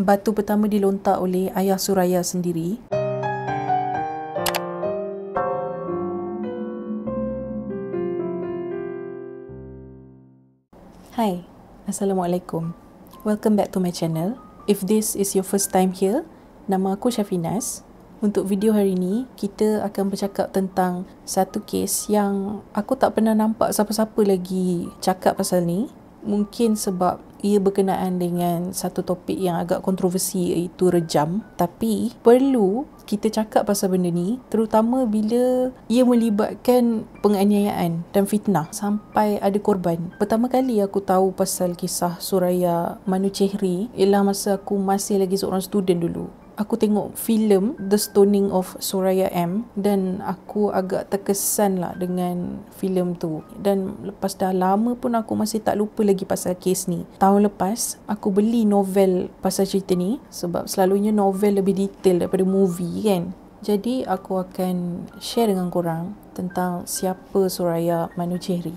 batu pertama dilontar oleh ayah Suraya sendiri. Hai, Assalamualaikum. Welcome back to my channel. If this is your first time here, nama aku Syafinas. Untuk video hari ini, kita akan bercakap tentang satu kes yang aku tak pernah nampak siapa-siapa lagi cakap pasal ni mungkin sebab ia berkenaan dengan satu topik yang agak kontroversi iaitu rejam tapi perlu kita cakap pasal benda ni terutama bila ia melibatkan penganiayaan dan fitnah sampai ada korban. Pertama kali aku tahu pasal kisah Suraya Manu Chehri ialah masa aku masih lagi seorang student dulu aku tengok filem The Stoning of Soraya M dan aku agak terkesan lah dengan filem tu dan lepas dah lama pun aku masih tak lupa lagi pasal kes ni tahun lepas aku beli novel pasal cerita ni sebab selalunya novel lebih detail daripada movie kan jadi aku akan share dengan korang tentang siapa Soraya Manu Cherry.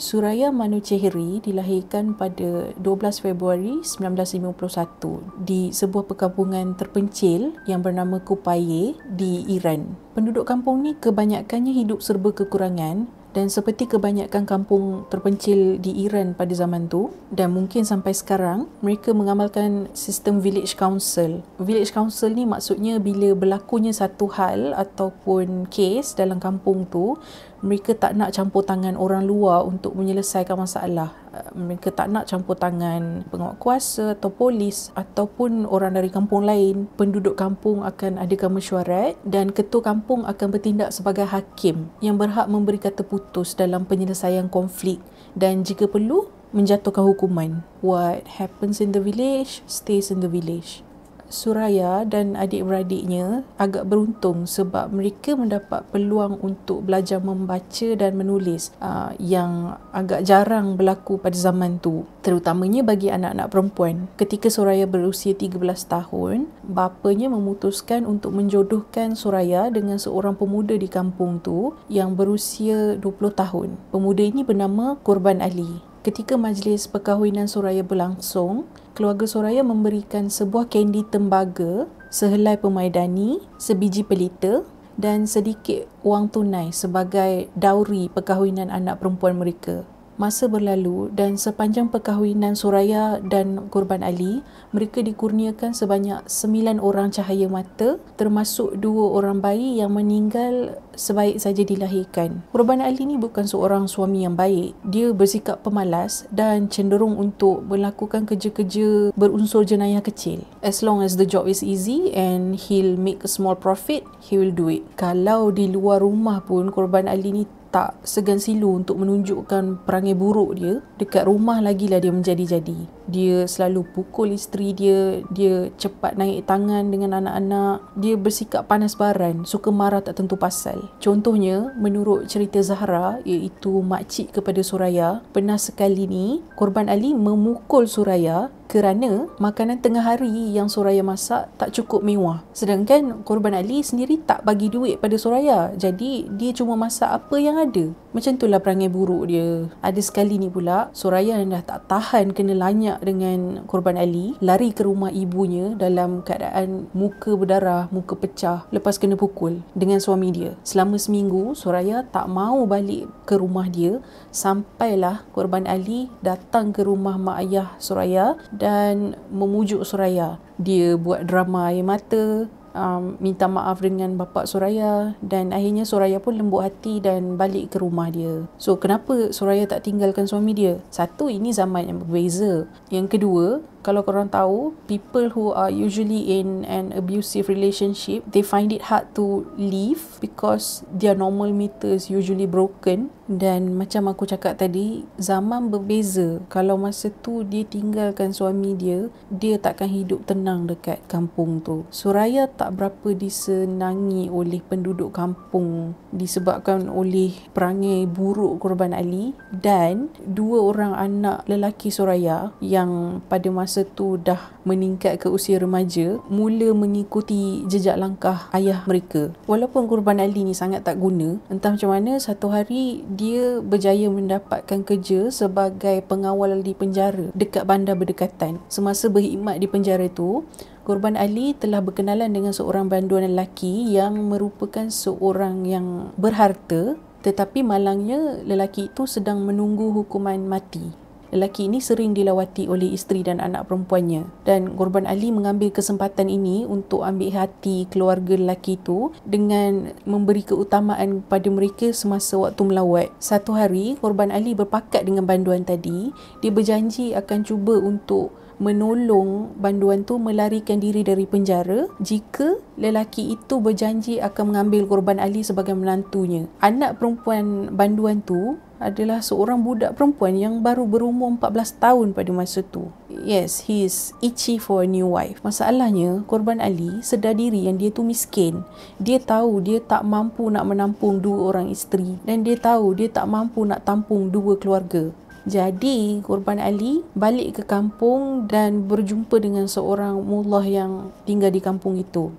Suraya Manu Cheheri dilahirkan pada 12 Februari 1951 di sebuah perkampungan terpencil yang bernama Kupaye di Iran. Penduduk kampung ni kebanyakannya hidup serba kekurangan dan seperti kebanyakan kampung terpencil di Iran pada zaman tu dan mungkin sampai sekarang mereka mengamalkan sistem village council. Village council ni maksudnya bila berlakunya satu hal ataupun case dalam kampung tu mereka tak nak campur tangan orang luar untuk menyelesaikan masalah. Eh, mereka tak nak campur tangan penguat kuasa atau polis ataupun orang dari kampung lain. Penduduk kampung akan adakan mesyuarat dan ketua kampung akan bertindak sebagai hakim yang berhak memberi kata putus dalam penyelesaian konflik dan jika perlu, menjatuhkan hukuman. What happens in the village stays in the village. Suraya dan adik-beradiknya agak beruntung sebab mereka mendapat peluang untuk belajar membaca dan menulis uh, yang agak jarang berlaku pada zaman tu terutamanya bagi anak-anak perempuan ketika Suraya berusia 13 tahun bapanya memutuskan untuk menjodohkan Suraya dengan seorang pemuda di kampung tu yang berusia 20 tahun pemuda ini bernama Kurban Ali ketika majlis perkahwinan Suraya berlangsung keluarga Soraya memberikan sebuah kendi tembaga, sehelai pemaidani, sebiji pelita dan sedikit wang tunai sebagai dauri perkahwinan anak perempuan mereka masa berlalu dan sepanjang perkahwinan Suraya dan Kurban Ali, mereka dikurniakan sebanyak 9 orang cahaya mata termasuk 2 orang bayi yang meninggal sebaik saja dilahirkan. Kurban Ali ni bukan seorang suami yang baik. Dia bersikap pemalas dan cenderung untuk melakukan kerja-kerja berunsur jenayah kecil. As long as the job is easy and he'll make a small profit, he will do it. Kalau di luar rumah pun Kurban Ali ni tak segan silu untuk menunjukkan perangai buruk dia, dekat rumah lagilah dia menjadi-jadi dia selalu pukul isteri dia dia cepat naik tangan dengan anak-anak dia bersikap panas baran suka marah tak tentu pasal contohnya menurut cerita Zahra iaitu makcik kepada Suraya pernah sekali ni korban Ali memukul Suraya kerana makanan tengah hari yang Suraya masak tak cukup mewah. Sedangkan korban Ali sendiri tak bagi duit pada Suraya. Jadi dia cuma masak apa yang ada. Macam itulah perangai buruk dia. Ada sekali ni pula, Suraya yang dah tak tahan kena lanyak dengan korban Ali, lari ke rumah ibunya dalam keadaan muka berdarah, muka pecah lepas kena pukul dengan suami dia. Selama seminggu, Suraya tak mau balik ke rumah dia sampailah korban Ali datang ke rumah mak ayah Suraya dan memujuk Suraya. Dia buat drama air mata, um, minta maaf dengan bapa Soraya dan akhirnya Soraya pun lembut hati dan balik ke rumah dia. So kenapa Soraya tak tinggalkan suami dia? Satu ini zaman yang berbeza. Yang kedua, kalau korang tahu people who are usually in an abusive relationship they find it hard to leave because their normal meter is usually broken dan macam aku cakap tadi zaman berbeza kalau masa tu dia tinggalkan suami dia dia takkan hidup tenang dekat kampung tu Suraya tak berapa disenangi oleh penduduk kampung disebabkan oleh perangai buruk korban Ali dan dua orang anak lelaki Suraya yang pada masa masa tu dah meningkat ke usia remaja mula mengikuti jejak langkah ayah mereka walaupun Kurban Ali ni sangat tak guna entah macam mana satu hari dia berjaya mendapatkan kerja sebagai pengawal di penjara dekat bandar berdekatan semasa berkhidmat di penjara tu Korban Ali telah berkenalan dengan seorang banduan lelaki yang merupakan seorang yang berharta tetapi malangnya lelaki itu sedang menunggu hukuman mati. Lelaki ini sering dilawati oleh isteri dan anak perempuannya dan korban Ali mengambil kesempatan ini untuk ambil hati keluarga lelaki itu dengan memberi keutamaan kepada mereka semasa waktu melawat. Satu hari, korban Ali berpakat dengan banduan tadi. Dia berjanji akan cuba untuk menolong banduan tu melarikan diri dari penjara jika lelaki itu berjanji akan mengambil korban Ali sebagai menantunya. Anak perempuan banduan tu adalah seorang budak perempuan yang baru berumur 14 tahun pada masa itu. Yes, he is itchy for a new wife. Masalahnya, korban Ali sedar diri yang dia tu miskin. Dia tahu dia tak mampu nak menampung dua orang isteri dan dia tahu dia tak mampu nak tampung dua keluarga. Jadi, korban Ali balik ke kampung dan berjumpa dengan seorang mullah yang tinggal di kampung itu.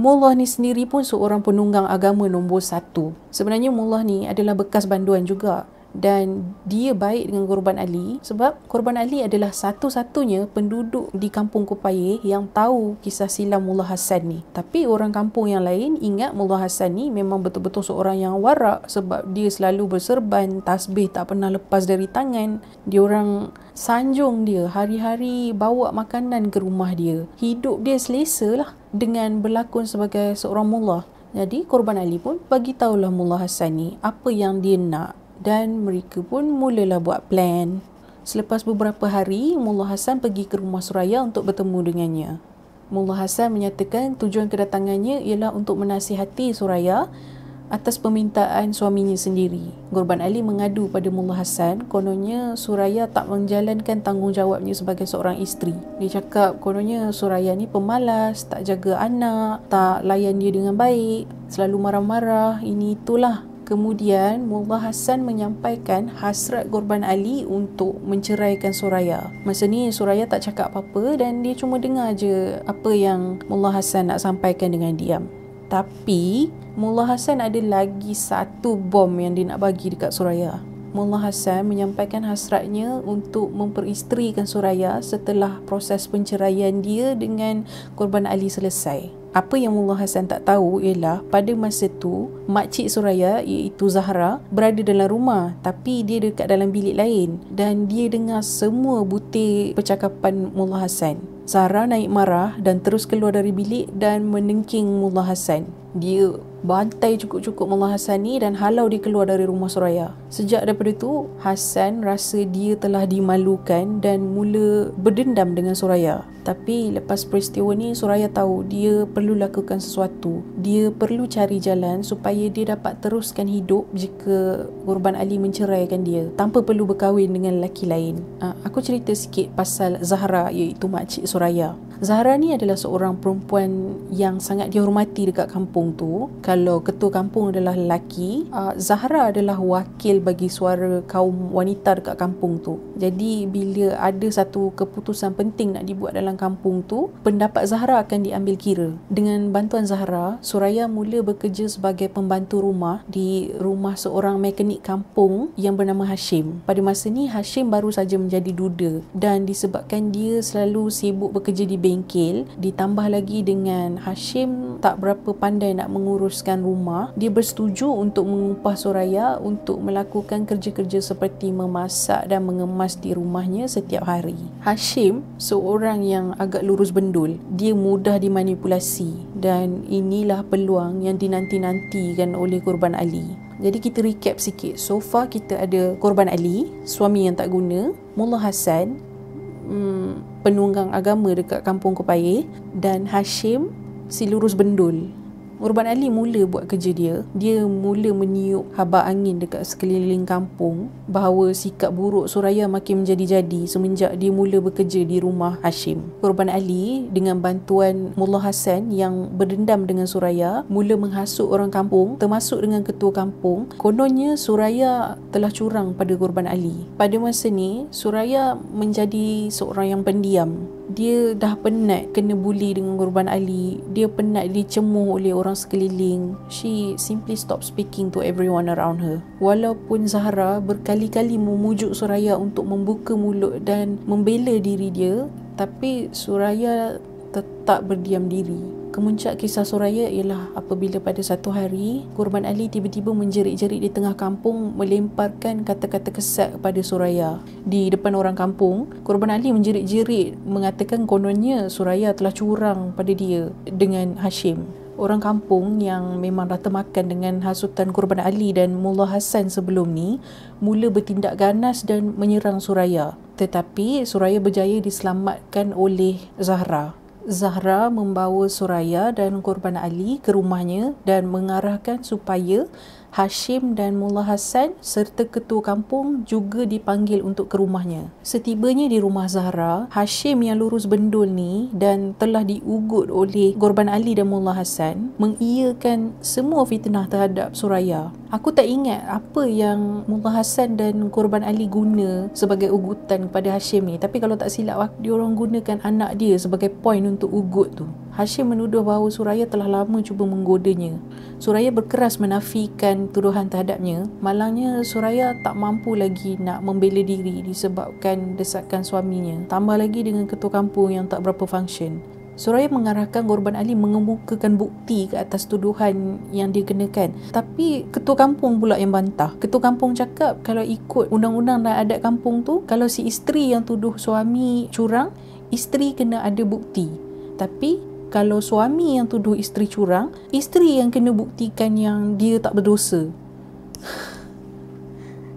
Mullah ni sendiri pun seorang penunggang agama nombor satu. Sebenarnya Mullah ni adalah bekas banduan juga dan dia baik dengan Korban Ali sebab Korban Ali adalah satu-satunya penduduk di kampung Kupaye yang tahu kisah silam Mullah Hassan ni. Tapi orang kampung yang lain ingat Mullah Hassan ni memang betul-betul seorang yang warak sebab dia selalu berserban, tasbih tak pernah lepas dari tangan. Dia orang sanjung dia hari-hari bawa makanan ke rumah dia hidup dia selesa lah dengan berlakon sebagai seorang mullah jadi korban Ali pun bagi tahulah mullah Hassan ni apa yang dia nak dan mereka pun mulalah buat plan selepas beberapa hari mullah Hassan pergi ke rumah Suraya untuk bertemu dengannya Mullah Hassan menyatakan tujuan kedatangannya ialah untuk menasihati Suraya atas permintaan suaminya sendiri. Gurban Ali mengadu pada Mullah Hassan, kononnya Suraya tak menjalankan tanggungjawabnya sebagai seorang isteri. Dia cakap kononnya Suraya ni pemalas, tak jaga anak, tak layan dia dengan baik, selalu marah-marah, ini itulah. Kemudian Mullah Hassan menyampaikan hasrat Gurban Ali untuk menceraikan Suraya. Masa ni Suraya tak cakap apa-apa dan dia cuma dengar je apa yang Mullah Hassan nak sampaikan dengan diam. Tapi Mullah Hassan ada lagi satu bom yang dia nak bagi dekat Suraya. Mullah Hassan menyampaikan hasratnya untuk memperisterikan Suraya setelah proses penceraian dia dengan korban Ali selesai. Apa yang Mullah Hassan tak tahu ialah pada masa tu makcik Suraya iaitu Zahra berada dalam rumah tapi dia dekat dalam bilik lain dan dia dengar semua butir percakapan Mullah Hassan. Zahra naik marah dan terus keluar dari bilik dan menengking Mullah Hassan dia bantai cukup-cukup Mama Hassan ni dan halau dia keluar dari rumah Suraya. Sejak daripada itu, Hassan rasa dia telah dimalukan dan mula berdendam dengan Suraya. Tapi lepas peristiwa ni, Suraya tahu dia perlu lakukan sesuatu. Dia perlu cari jalan supaya dia dapat teruskan hidup jika Gurban Ali menceraikan dia tanpa perlu berkahwin dengan lelaki lain. Ah, aku cerita sikit pasal Zahra iaitu makcik Suraya. Zahra ni adalah seorang perempuan yang sangat dihormati dekat kampung tu. Kalau ketua kampung adalah lelaki, uh, Zahra adalah wakil bagi suara kaum wanita dekat kampung tu. Jadi bila ada satu keputusan penting nak dibuat dalam kampung tu, pendapat Zahra akan diambil kira. Dengan bantuan Zahra, Suraya mula bekerja sebagai pembantu rumah di rumah seorang mekanik kampung yang bernama Hashim. Pada masa ni Hashim baru saja menjadi duda dan disebabkan dia selalu sibuk bekerja di bank bengkel ditambah lagi dengan Hashim tak berapa pandai nak menguruskan rumah dia bersetuju untuk mengupah Soraya untuk melakukan kerja-kerja seperti memasak dan mengemas di rumahnya setiap hari Hashim seorang yang agak lurus bendul dia mudah dimanipulasi dan inilah peluang yang dinanti-nantikan oleh korban Ali jadi kita recap sikit. So far kita ada korban Ali, suami yang tak guna, Mullah Hassan, hmm, penunggang agama dekat kampung Kepayeh dan Hashim si lurus bendul Urban Ali mula buat kerja dia. Dia mula meniup haba angin dekat sekeliling kampung bahawa sikap buruk Suraya makin menjadi-jadi semenjak dia mula bekerja di rumah Hashim. Urban Ali dengan bantuan Mullah Hassan yang berdendam dengan Suraya mula menghasut orang kampung termasuk dengan ketua kampung. Kononnya Suraya telah curang pada Urban Ali. Pada masa ni, Suraya menjadi seorang yang pendiam dia dah penat kena bully dengan korban Ali. Dia penat dicemuh oleh orang sekeliling. She simply stop speaking to everyone around her. Walaupun Zahra berkali-kali memujuk Suraya untuk membuka mulut dan membela diri dia, tapi Suraya tetap berdiam diri. Kemuncak kisah Suraya ialah apabila pada satu hari, Kurban Ali tiba-tiba menjerit-jerit di tengah kampung melemparkan kata-kata kesat kepada Suraya. Di depan orang kampung, Kurban Ali menjerit-jerit mengatakan kononnya Suraya telah curang pada dia dengan Hashim. Orang kampung yang memang rata makan dengan hasutan Kurban Ali dan Mullah Hassan sebelum ni mula bertindak ganas dan menyerang Suraya. Tetapi Suraya berjaya diselamatkan oleh Zahra. Zahra membawa Suraya dan Korban Ali ke rumahnya dan mengarahkan supaya Hashim dan Mullah Hassan serta ketua kampung juga dipanggil untuk ke rumahnya. Setibanya di rumah Zahra, Hashim yang lurus bendul ni dan telah diugut oleh Gorban Ali dan Mullah Hassan mengiyakan semua fitnah terhadap Suraya. Aku tak ingat apa yang Mullah Hassan dan Gorban Ali guna sebagai ugutan kepada Hashim ni. Tapi kalau tak silap, dia orang gunakan anak dia sebagai point untuk ugut tu. Hashim menuduh bahawa Suraya telah lama cuba menggodanya. Suraya berkeras menafikan tuduhan terhadapnya. Malangnya Suraya tak mampu lagi nak membela diri disebabkan desakan suaminya. Tambah lagi dengan ketua kampung yang tak berapa function. Suraya mengarahkan korban Ali mengemukakan bukti ke atas tuduhan yang dikenakan. Tapi ketua kampung pula yang bantah. Ketua kampung cakap kalau ikut undang-undang dan adat kampung tu, kalau si isteri yang tuduh suami curang, isteri kena ada bukti. Tapi kalau suami yang tuduh isteri curang, isteri yang kena buktikan yang dia tak berdosa.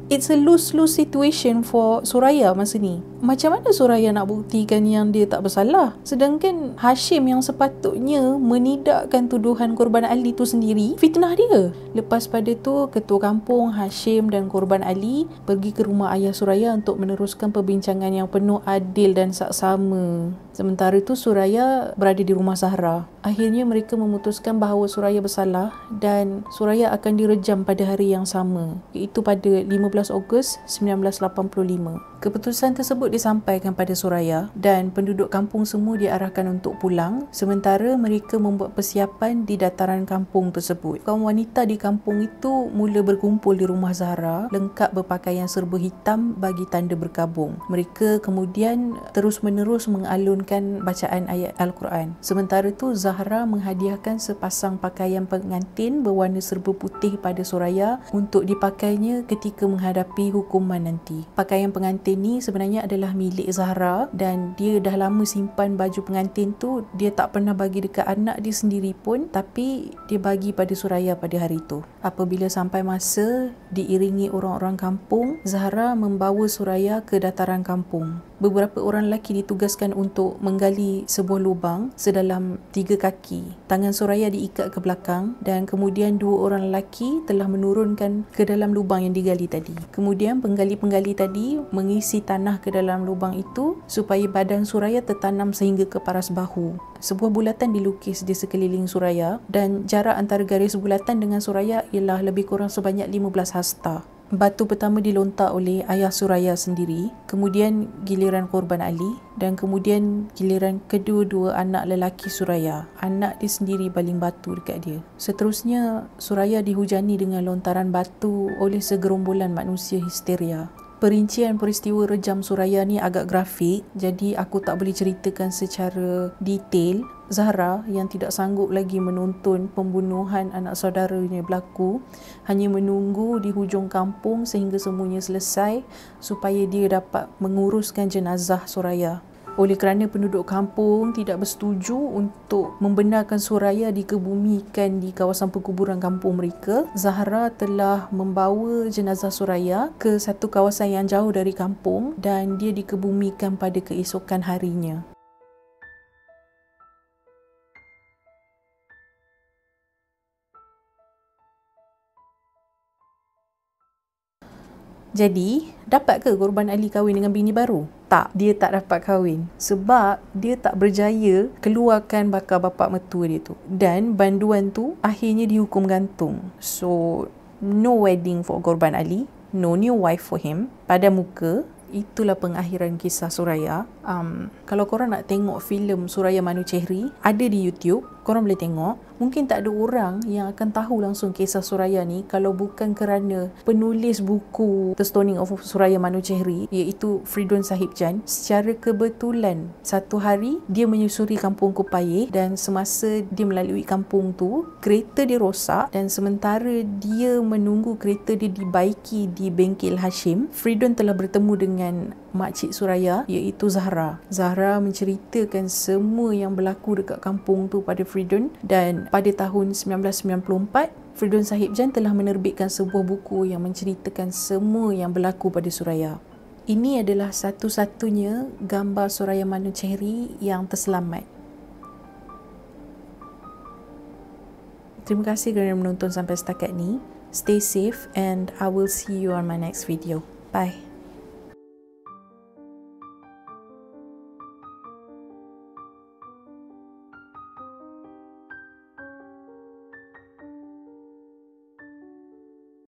It's a lose-lose situation for Suraya masa ni macam mana Suraya nak buktikan yang dia tak bersalah? Sedangkan Hashim yang sepatutnya menidakkan tuduhan korban Ali tu sendiri, fitnah dia. Lepas pada tu, ketua kampung Hashim dan korban Ali pergi ke rumah ayah Suraya untuk meneruskan perbincangan yang penuh adil dan saksama. Sementara itu Suraya berada di rumah Zahra. Akhirnya mereka memutuskan bahawa Suraya bersalah dan Suraya akan direjam pada hari yang sama iaitu pada 15 Ogos 1985. Keputusan tersebut disampaikan pada Suraya dan penduduk kampung semua diarahkan untuk pulang sementara mereka membuat persiapan di dataran kampung tersebut. Kaum wanita di kampung itu mula berkumpul di rumah Zahra lengkap berpakaian serba hitam bagi tanda berkabung. Mereka kemudian terus-menerus mengalunkan bacaan ayat Al-Quran. Sementara itu Zahra menghadiahkan sepasang pakaian pengantin berwarna serba putih pada Suraya untuk dipakainya ketika menghadapi hukuman nanti. Pakaian pengantin ini sebenarnya adalah adalah milik Zahra dan dia dah lama simpan baju pengantin tu dia tak pernah bagi dekat anak dia sendiri pun tapi dia bagi pada Suraya pada hari itu. Apabila sampai masa diiringi orang-orang kampung, Zahra membawa Suraya ke dataran kampung. Beberapa orang lelaki ditugaskan untuk menggali sebuah lubang sedalam tiga kaki. Tangan Suraya diikat ke belakang dan kemudian dua orang lelaki telah menurunkan ke dalam lubang yang digali tadi. Kemudian penggali-penggali tadi mengisi tanah ke dalam dalam lubang itu supaya badan Suraya tertanam sehingga ke paras bahu. Sebuah bulatan dilukis di sekeliling Suraya dan jarak antara garis bulatan dengan Suraya ialah lebih kurang sebanyak 15 hasta. Batu pertama dilontar oleh ayah Suraya sendiri, kemudian giliran korban Ali dan kemudian giliran kedua-dua anak lelaki Suraya. Anak dia sendiri baling batu dekat dia. Seterusnya, Suraya dihujani dengan lontaran batu oleh segerombolan manusia histeria perincian peristiwa rejam Suraya ni agak grafik jadi aku tak boleh ceritakan secara detail Zahra yang tidak sanggup lagi menonton pembunuhan anak saudaranya berlaku hanya menunggu di hujung kampung sehingga semuanya selesai supaya dia dapat menguruskan jenazah Suraya. Oleh kerana penduduk kampung tidak bersetuju untuk membenarkan Suraya dikebumikan di kawasan perkuburan kampung mereka, Zahra telah membawa jenazah Suraya ke satu kawasan yang jauh dari kampung dan dia dikebumikan pada keesokan harinya. Jadi, dapat ke korban Ali kahwin dengan bini baru? tak dia tak dapat kahwin sebab dia tak berjaya keluarkan bakal bapa metua dia tu dan banduan tu akhirnya dihukum gantung so no wedding for korban Ali no new wife for him pada muka itulah pengakhiran kisah Suraya um, kalau korang nak tengok filem Suraya Manu Cehri ada di YouTube korang boleh tengok mungkin tak ada orang yang akan tahu langsung kisah Suraya ni kalau bukan kerana penulis buku The Stoning of Suraya Manu Cehri iaitu Fridun Sahib Jan secara kebetulan satu hari dia menyusuri kampung Kupaye dan semasa dia melalui kampung tu kereta dia rosak dan sementara dia menunggu kereta dia dibaiki di bengkel Hashim Fridun telah bertemu dengan makcik Suraya iaitu Zahra. Zahra menceritakan semua yang berlaku dekat kampung tu pada Fridun dan pada tahun 1994 Fridun Sahib Jan telah menerbitkan sebuah buku yang menceritakan semua yang berlaku pada Suraya. Ini adalah satu-satunya gambar Suraya Manu Cheri yang terselamat. Terima kasih kerana menonton sampai setakat ni. Stay safe and I will see you on my next video. Bye.